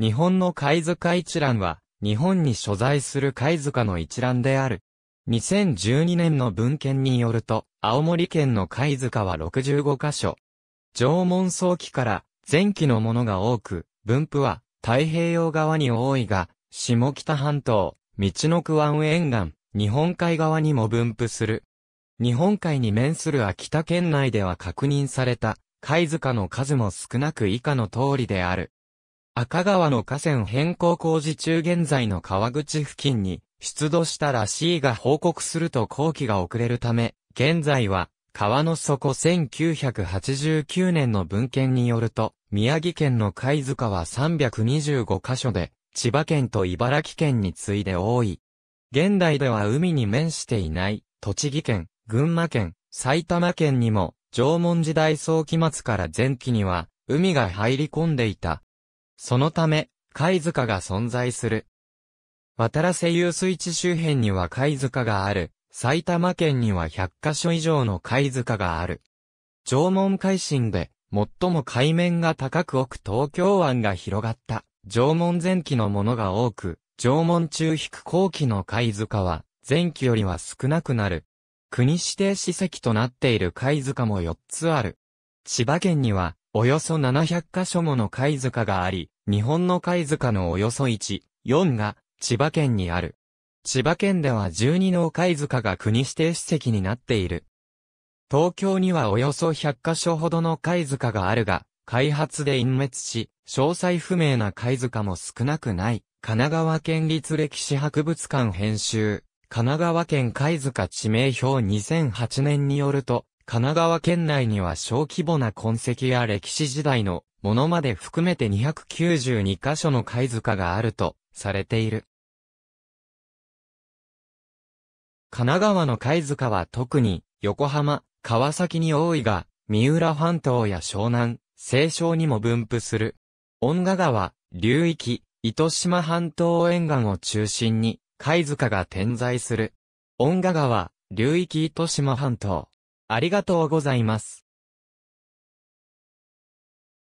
日本の貝塚一覧は、日本に所在する貝塚の一覧である。2012年の文献によると、青森県の貝塚は65箇所。縄文早期から前期のものが多く、分布は太平洋側に多いが、下北半島、道の区湾沿岸、日本海側にも分布する。日本海に面する秋田県内では確認された、貝塚の数も少なく以下の通りである。赤川の河川変更工事中現在の川口付近に出土したら C が報告すると工期が遅れるため、現在は川の底1989年の文献によると、宮城県の貝塚は325カ所で、千葉県と茨城県に次いで多い。現代では海に面していない、栃木県、群馬県、埼玉県にも、縄文時代早期末から前期には、海が入り込んでいたそのため、貝塚が存在する。渡良瀬遊水地周辺には貝塚がある。埼玉県には100カ所以上の貝塚がある。縄文海進で、最も海面が高く奥東京湾が広がった、縄文前期のものが多く、縄文中低後期の貝塚は、前期よりは少なくなる。国指定史跡となっている貝塚も4つある。千葉県には、およそ700カ所もの貝塚があり、日本の貝塚のおよそ1、4が千葉県にある。千葉県では12の貝塚が国指定史跡になっている。東京にはおよそ100カ所ほどの貝塚があるが、開発で隠滅し、詳細不明な貝塚も少なくない。神奈川県立歴史博物館編集、神奈川県貝塚地名表2008年によると、神奈川県内には小規模な痕跡や歴史時代のものまで含めて292箇所の貝塚があるとされている。神奈川の貝塚は特に横浜、川崎に多いが、三浦半島や湘南、西湘にも分布する。恩賀川、流域、糸島半島沿岸を中心に、貝塚が点在する。恩賀川、流域糸島半島。ありがとうございます。